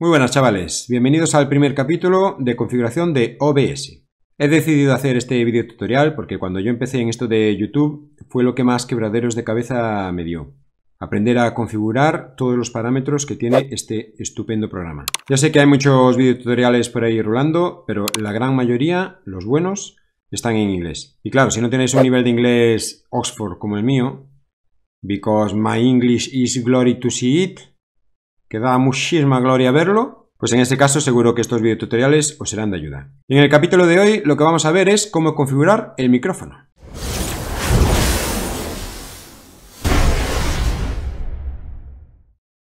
Muy buenas chavales, bienvenidos al primer capítulo de configuración de OBS. He decidido hacer este video tutorial porque cuando yo empecé en esto de YouTube fue lo que más quebraderos de cabeza me dio. Aprender a configurar todos los parámetros que tiene este estupendo programa. Ya sé que hay muchos tutoriales por ahí rulando, pero la gran mayoría, los buenos, están en inglés. Y claro, si no tenéis un nivel de inglés Oxford como el mío, because my English is glory to see it, que da muchísima gloria verlo, pues en este caso seguro que estos videotutoriales os serán de ayuda. Y en el capítulo de hoy lo que vamos a ver es cómo configurar el micrófono.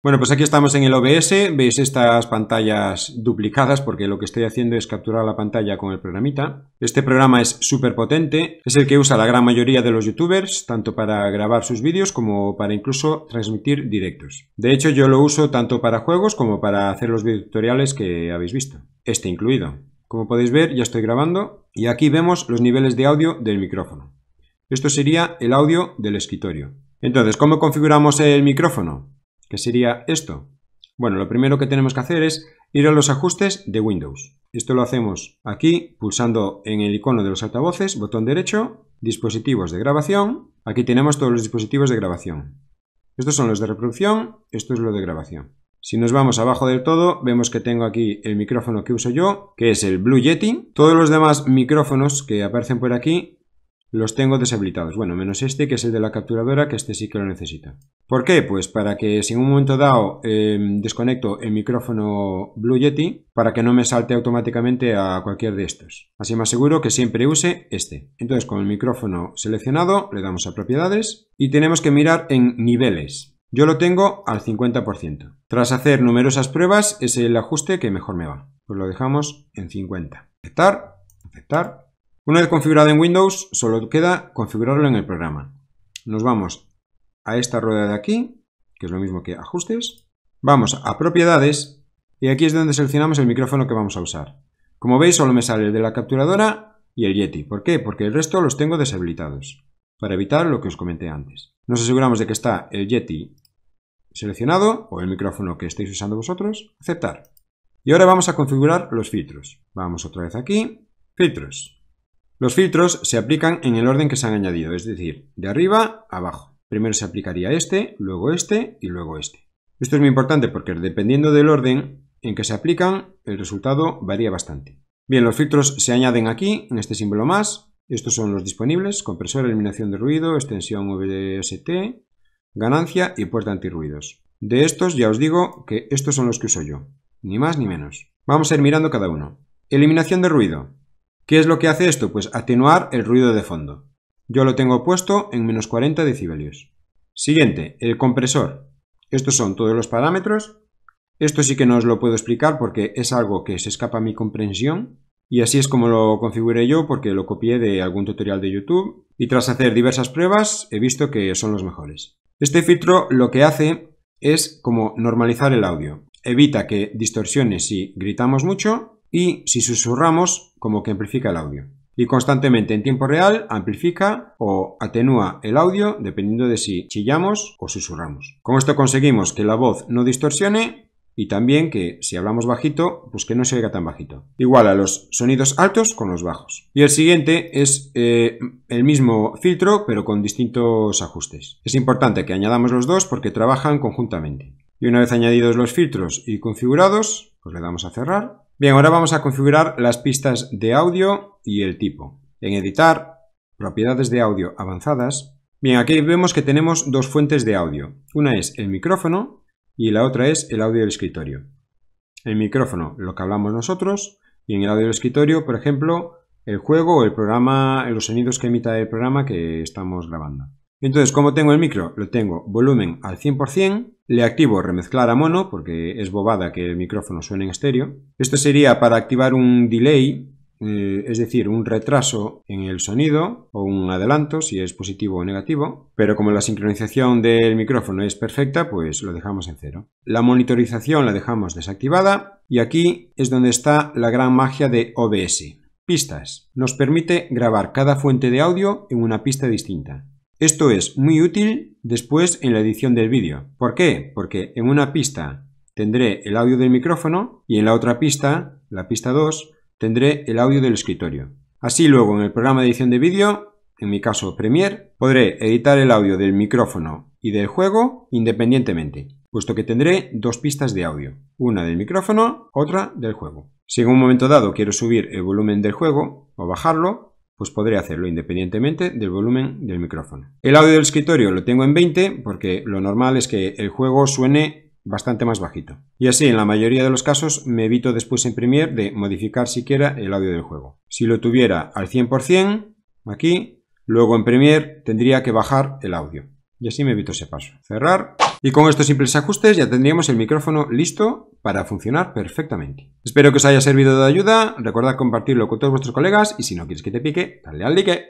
Bueno, pues aquí estamos en el OBS, veis estas pantallas duplicadas porque lo que estoy haciendo es capturar la pantalla con el programita. Este programa es súper potente, es el que usa la gran mayoría de los youtubers, tanto para grabar sus vídeos como para incluso transmitir directos. De hecho yo lo uso tanto para juegos como para hacer los videotutoriales que habéis visto, este incluido. Como podéis ver ya estoy grabando y aquí vemos los niveles de audio del micrófono. Esto sería el audio del escritorio. Entonces, ¿cómo configuramos el micrófono? que sería esto. Bueno, lo primero que tenemos que hacer es ir a los ajustes de Windows. Esto lo hacemos aquí pulsando en el icono de los altavoces, botón derecho, dispositivos de grabación. Aquí tenemos todos los dispositivos de grabación. Estos son los de reproducción, esto es lo de grabación. Si nos vamos abajo del todo, vemos que tengo aquí el micrófono que uso yo, que es el Blue Yeti. Todos los demás micrófonos que aparecen por aquí los tengo deshabilitados. Bueno, menos este que es el de la capturadora, que este sí que lo necesita. ¿Por qué? Pues para que si en un momento dado em, desconecto el micrófono Blue Yeti, para que no me salte automáticamente a cualquier de estos. Así me aseguro que siempre use este. Entonces con el micrófono seleccionado le damos a propiedades y tenemos que mirar en niveles. Yo lo tengo al 50%. Tras hacer numerosas pruebas es el ajuste que mejor me va. Pues lo dejamos en 50. Aceptar, aceptar una vez configurado en Windows, solo queda configurarlo en el programa. Nos vamos a esta rueda de aquí, que es lo mismo que ajustes. Vamos a propiedades y aquí es donde seleccionamos el micrófono que vamos a usar. Como veis, solo me sale el de la capturadora y el Yeti. ¿Por qué? Porque el resto los tengo deshabilitados, para evitar lo que os comenté antes. Nos aseguramos de que está el Yeti seleccionado o el micrófono que estéis usando vosotros. Aceptar. Y ahora vamos a configurar los filtros. Vamos otra vez aquí. Filtros. Los filtros se aplican en el orden que se han añadido, es decir, de arriba a abajo. Primero se aplicaría este, luego este y luego este. Esto es muy importante porque dependiendo del orden en que se aplican, el resultado varía bastante. Bien, los filtros se añaden aquí, en este símbolo más. Estos son los disponibles, compresor, eliminación de ruido, extensión VST, ganancia y puerta antirruidos. De estos ya os digo que estos son los que uso yo, ni más ni menos. Vamos a ir mirando cada uno. Eliminación de ruido. ¿Qué es lo que hace esto? Pues atenuar el ruido de fondo. Yo lo tengo puesto en menos 40 decibelios. Siguiente, el compresor. Estos son todos los parámetros. Esto sí que no os lo puedo explicar porque es algo que se escapa a mi comprensión. Y así es como lo configuré yo porque lo copié de algún tutorial de YouTube. Y tras hacer diversas pruebas he visto que son los mejores. Este filtro lo que hace es como normalizar el audio. Evita que distorsione si gritamos mucho y si susurramos, como que amplifica el audio. Y constantemente en tiempo real amplifica o atenúa el audio dependiendo de si chillamos o susurramos. Con esto conseguimos que la voz no distorsione y también que si hablamos bajito, pues que no se oiga tan bajito. Igual a los sonidos altos con los bajos. Y el siguiente es eh, el mismo filtro pero con distintos ajustes. Es importante que añadamos los dos porque trabajan conjuntamente. Y una vez añadidos los filtros y configurados, pues le damos a cerrar Bien, ahora vamos a configurar las pistas de audio y el tipo. En editar, propiedades de audio avanzadas. Bien, aquí vemos que tenemos dos fuentes de audio. Una es el micrófono y la otra es el audio del escritorio. El micrófono, lo que hablamos nosotros, y en el audio del escritorio, por ejemplo, el juego o el programa, los sonidos que emita el programa que estamos grabando. Entonces, como tengo el micro? Lo tengo volumen al 100%, le activo remezclar a mono, porque es bobada que el micrófono suene en estéreo. Esto sería para activar un delay, eh, es decir, un retraso en el sonido o un adelanto, si es positivo o negativo. Pero como la sincronización del micrófono es perfecta, pues lo dejamos en cero. La monitorización la dejamos desactivada y aquí es donde está la gran magia de OBS. Pistas. Nos permite grabar cada fuente de audio en una pista distinta. Esto es muy útil después en la edición del vídeo. ¿Por qué? Porque en una pista tendré el audio del micrófono y en la otra pista, la pista 2, tendré el audio del escritorio. Así luego en el programa de edición de vídeo, en mi caso Premiere, podré editar el audio del micrófono y del juego independientemente, puesto que tendré dos pistas de audio, una del micrófono, otra del juego. Si en un momento dado quiero subir el volumen del juego o bajarlo, pues podré hacerlo independientemente del volumen del micrófono. El audio del escritorio lo tengo en 20 porque lo normal es que el juego suene bastante más bajito. Y así en la mayoría de los casos me evito después en Premiere de modificar siquiera el audio del juego. Si lo tuviera al 100%, aquí, luego en Premiere tendría que bajar el audio. Y así me evito ese paso. Cerrar y con estos simples ajustes ya tendríamos el micrófono listo para funcionar perfectamente. Espero que os haya servido de ayuda, Recuerda compartirlo con todos vuestros colegas y si no quieres que te pique, dale al like.